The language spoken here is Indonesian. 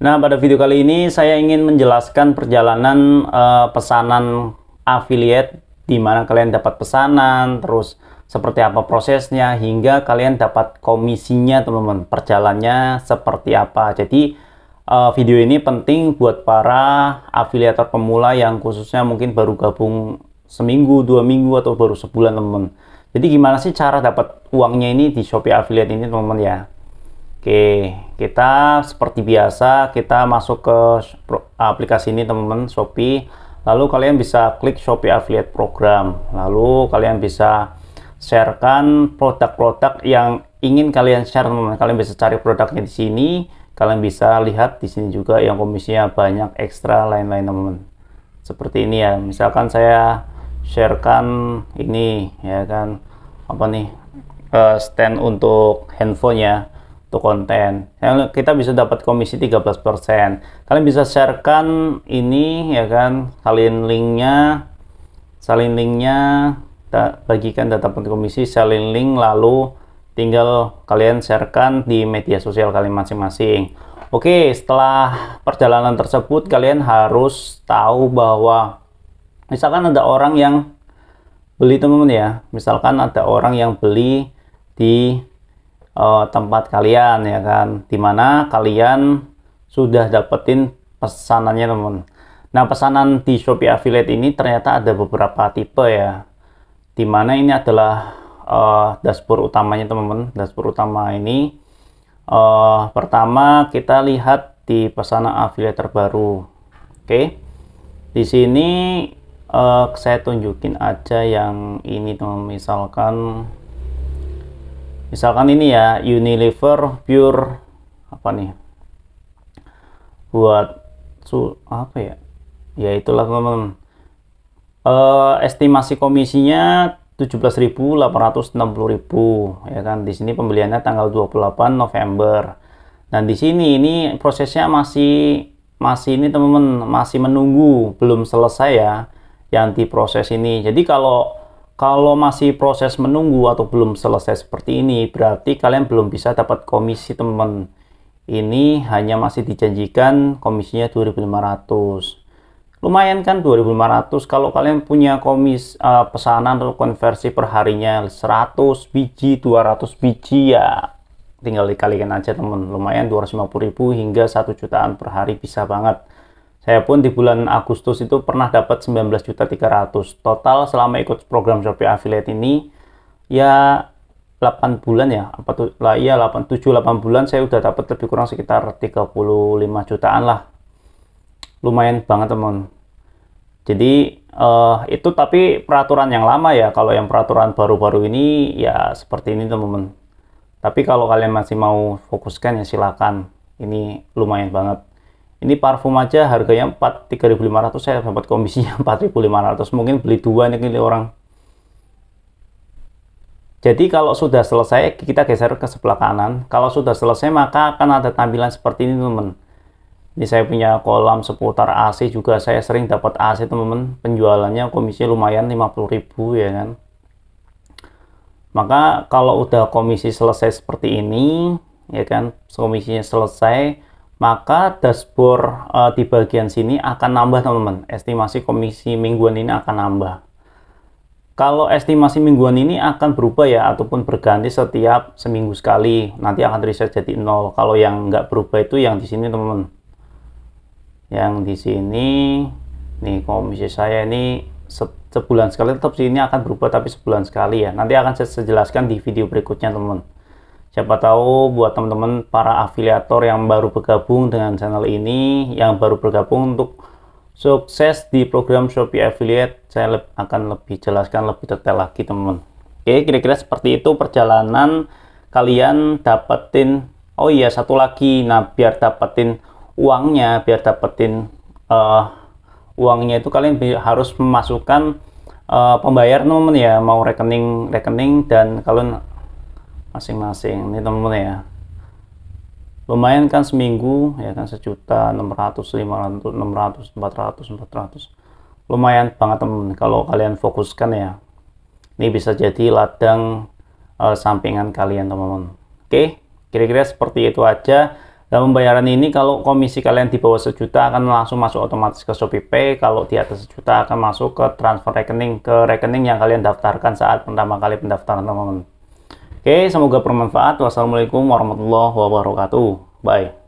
Nah, pada video kali ini saya ingin menjelaskan perjalanan uh, pesanan affiliate di mana kalian dapat pesanan, terus seperti apa prosesnya hingga kalian dapat komisinya, teman-teman. Perjalannya seperti apa. Jadi, uh, video ini penting buat para afiliator pemula yang khususnya mungkin baru gabung seminggu, dua minggu atau baru sebulan, teman-teman. Jadi gimana sih cara dapat uangnya ini di Shopee Affiliate ini, teman-teman ya? Oke, kita seperti biasa kita masuk ke aplikasi ini teman-teman Shopee. Lalu kalian bisa klik Shopee Affiliate Program. Lalu kalian bisa sharekan produk-produk yang ingin kalian share teman-teman. Kalian bisa cari produknya di sini. Kalian bisa lihat di sini juga yang komisinya banyak ekstra lain-lain teman-teman. Seperti ini ya. Misalkan saya sharekan ini ya kan apa nih uh, stand untuk handphonenya to konten Kita bisa dapat komisi 13%. Kalian bisa sharekan ini ya kan, salin linknya, salin linknya, bagikan data komisi, salin link lalu tinggal kalian sharekan di media sosial kalian masing-masing. Oke, setelah perjalanan tersebut kalian harus tahu bahwa misalkan ada orang yang beli teman-teman ya, misalkan ada orang yang beli di uh, tempat kalian ya kan dimana kalian sudah dapetin pesanannya teman nah pesanan di Shopee Affiliate ini ternyata ada beberapa tipe ya dimana ini adalah uh, dashboard utamanya teman-teman dashboard utama ini uh, pertama kita lihat di pesanan affiliate terbaru oke okay. di sini uh, saya tunjukin aja yang ini teman misalkan misalkan ini ya Unilever Pure apa nih buat su apa ya ya itulah teman-teman eh, estimasi komisinya 17.860.000 ya kan di sini pembeliannya tanggal 28 November dan di sini ini prosesnya masih masih ini teman-teman masih menunggu belum selesai ya yang di proses ini jadi kalau kalau masih proses menunggu atau belum selesai seperti ini, berarti kalian belum bisa dapat komisi teman. Ini hanya masih dijanjikan komisinya 2.500. Lumayan kan 2.500 kalau kalian punya komis uh, pesanan atau konversi perharinya 100 biji, 200 biji ya. Tinggal dikalikan aja teman. Lumayan 250.000 hingga 1 jutaan per hari bisa banget. Saya pun di bulan Agustus itu pernah dapat 19.300. Total selama ikut program Shopee Affiliate ini ya 8 bulan ya, apa tuh lah iya 8 7 8 bulan saya udah dapat lebih kurang sekitar 35 jutaan lah. Lumayan banget, teman. Jadi uh, itu tapi peraturan yang lama ya. Kalau yang peraturan baru-baru ini ya seperti ini, teman-teman. Tapi kalau kalian masih mau fokuskan ya silakan. Ini lumayan banget ini parfum aja harganya 4 3.500 saya dapat komisinya 4.500 mungkin beli dua nih orang jadi kalau sudah selesai kita geser ke sebelah kanan kalau sudah selesai maka akan ada tampilan seperti ini teman teman ini saya punya kolam seputar AC juga saya sering dapat AC teman penjualannya komisi lumayan 50.000 ya kan maka kalau udah komisi selesai seperti ini ya kan komisinya selesai maka dashboard uh, di bagian sini akan nambah teman-teman. Estimasi komisi mingguan ini akan nambah. Kalau estimasi mingguan ini akan berubah ya, ataupun berganti setiap seminggu sekali. Nanti akan reset jadi nol. Kalau yang nggak berubah itu yang di sini teman-teman. Yang di sini, nih komisi saya ini se sebulan sekali tetap sini akan berubah tapi sebulan sekali ya. Nanti akan saya jelaskan di video berikutnya teman-teman. Siapa tahu buat teman-teman para afiliator yang baru bergabung dengan channel ini, yang baru bergabung untuk sukses di program Shopee Affiliate, saya akan lebih jelaskan lebih detail lagi teman-teman. Oke, kira-kira seperti itu perjalanan kalian dapetin, oh iya satu lagi, nah biar dapetin uangnya, biar dapetin uh, uangnya itu kalian harus memasukkan uh, eh, pembayaran teman-teman ya, mau rekening-rekening dan kalian masing-masing ini teman-teman ya lumayan kan seminggu ya kan sejuta 600 500 600 400 400 lumayan banget teman kalau kalian fokuskan ya ini bisa jadi ladang uh, sampingan kalian teman-teman oke kira-kira seperti itu aja dan pembayaran ini kalau komisi kalian di bawah sejuta akan langsung masuk otomatis ke Shopee Pay. Kalau di atas sejuta akan masuk ke transfer rekening ke rekening yang kalian daftarkan saat pertama kali pendaftaran teman-teman. Oke, semoga bermanfaat. Wassalamualaikum warahmatullahi wabarakatuh. Bye.